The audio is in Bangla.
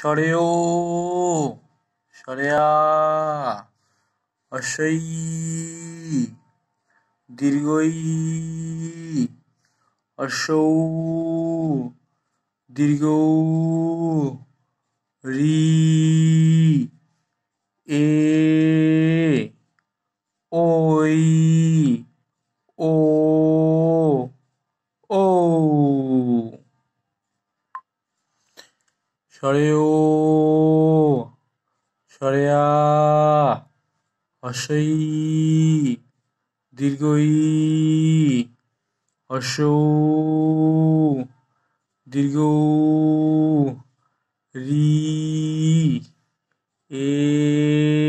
সরেও সরেয়া অসই দীর্ঘই অসৌ দীর্ঘ রি এ ওই ও সরেও সরেয়া হসই দীর্ঘই হস দীর্ঘ রি এ